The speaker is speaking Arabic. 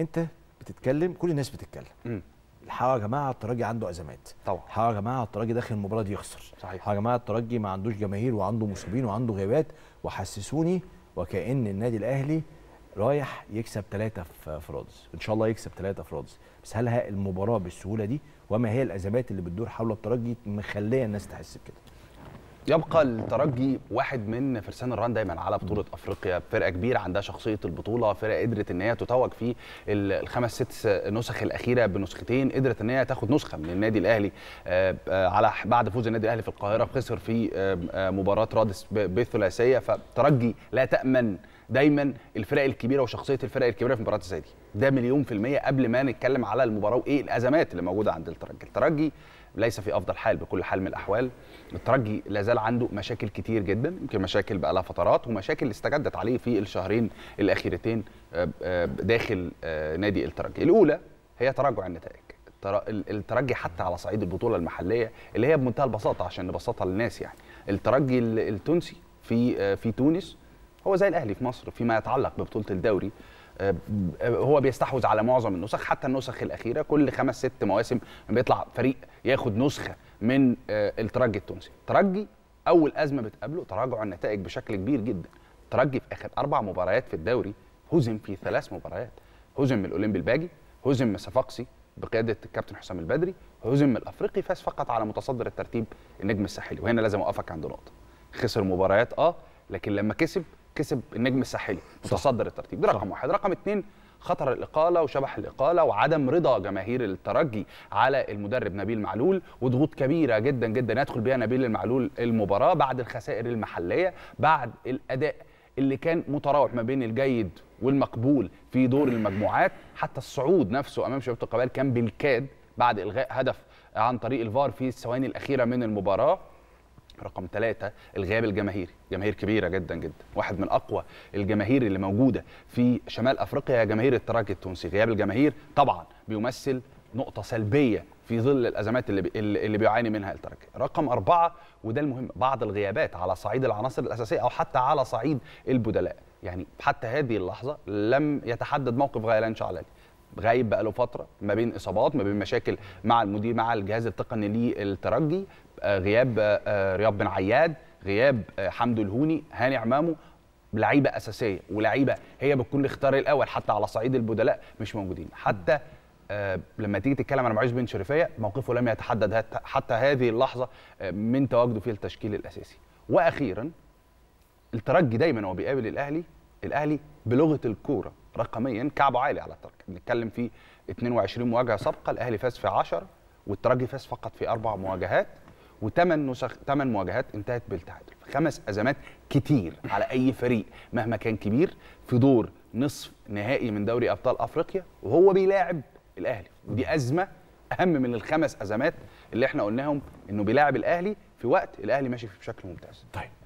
انت بتتكلم كل الناس بتتكلم الحقيقه يا جماعه الترجي عنده ازمات طبعا الحقيقه يا جماعه الترجي داخل المباراه دي يخسر صحيح يا جماعه الترجي ما عندوش جماهير وعنده مصابين وعنده غيابات وحسسوني وكأن النادي الأهلي رايح يكسب ثلاثة في فرادس إن شاء الله يكسب ثلاثة في فرادس بس هل المباراة بالسهولة دي وما هي الأزمات اللي بتدور حول الترجي مخلية الناس تحس بكده يبقى الترجي واحد من فرسان الران دايما على بطوله افريقيا فرقه كبيره عندها شخصيه البطوله فرقه قدرت ان هي تتوج في الخمس ست نسخ الاخيره بنسختين قدرت ان هي تاخد نسخه من النادي الاهلي آه، آه، على بعد فوز النادي الاهلي في القاهره خسر في مباراه رادس بالثلاثيه فالترجي لا تامن دايما الفرق الكبيره وشخصيه الفرق الكبيره في مباريات زي دي ده مليون في الميه قبل ما نتكلم على المباراه وايه الازمات اللي موجوده عند الترجي الترجي ليس في افضل حال بكل حال من الاحوال الترجي لا زال عنده مشاكل كتير جدا يمكن مشاكل بقى لها فترات ومشاكل استجدت عليه في الشهرين الاخيرتين آه، آه، داخل آه، نادي الترجي الاولى هي تراجع النتائج الترجي حتى على صعيد البطوله المحليه اللي هي بمنتهى البساطه عشان نبسطها للناس يعني الترجي التونسي في في تونس هو زي الاهلي في مصر فيما يتعلق ببطوله الدوري هو بيستحوذ على معظم النسخ حتى النسخ الاخيره كل خمس ست مواسم بيطلع فريق ياخد نسخه من آه، الترجي التونسي الترجي اول ازمه بتقابله تراجع النتائج بشكل كبير جدا الترجي في اخر اربع مباريات في الدوري هزم في ثلاث مباريات هزم الاولمبي الباجي هزم صفاقسي بقياده الكابتن حسام البدري هزم الافريقي فاز فقط على متصدر الترتيب النجم الساحلي وهنا لازم اوقفك عند نقطه خسر مباريات اه لكن لما كسب كسب النجم الساحلي متصدر الترتيب ده رقم صح. واحد رقم اثنين خطر الاقاله وشبح الاقاله وعدم رضا جماهير الترجي على المدرب نبيل معلول وضغوط كبيره جدا جدا يدخل بها نبيل المعلول المباراه بعد الخسائر المحليه بعد الاداء اللي كان متراوح ما بين الجيد والمقبول في دور المجموعات حتى الصعود نفسه امام شباب القبائل كان بالكاد بعد الغاء هدف عن طريق الفار في الثواني الاخيره من المباراه رقم ثلاثة الغياب الجماهيري جماهير كبيرة جدا جدا واحد من أقوى الجماهير اللي موجودة في شمال أفريقيا جماهير الترجي التونسي غياب الجماهير طبعا بيمثل نقطة سلبية في ظل الأزمات اللي, اللي بيعاني منها الترجي رقم أربعة وده المهم بعض الغيابات على صعيد العناصر الأساسية أو حتى على صعيد البدلاء يعني حتى هذه اللحظة لم يتحدد موقف غيلان شعلاني غايب بقاله فتره ما بين اصابات ما بين مشاكل مع المدير مع الجهاز التقني للترجي آه، غياب آه، آه، رياض بن عياد غياب حمدو الهوني هاني عمامه لعيبه اساسيه ولعيبه هي بتكون الاختيار الاول حتى على صعيد البدلاء مش موجودين حتى لما تيجي تتكلم عن معيش بن شريفيه موقفه لم يتحدد حتى هذه اللحظه من تواجده في التشكيل الاساسي واخيرا الترجي دايما هو بيقابل الاهلي الاهلي بلغه الكوره رقميا كعبه عالي على الترجي بنتكلم في 22 مواجهه سابقه الاهلي فاز في 10 والترجي فاز فقط في اربع مواجهات وثمان نسخ ثمان مواجهات انتهت بالتعادل خمس ازمات كتير على اي فريق مهما كان كبير في دور نصف نهائي من دوري ابطال افريقيا وهو بيلاعب الاهلي ودي ازمه اهم من الخمس ازمات اللي احنا قلناهم انه بيلاعب الاهلي في وقت الاهلي ماشي فيه بشكل ممتاز طيب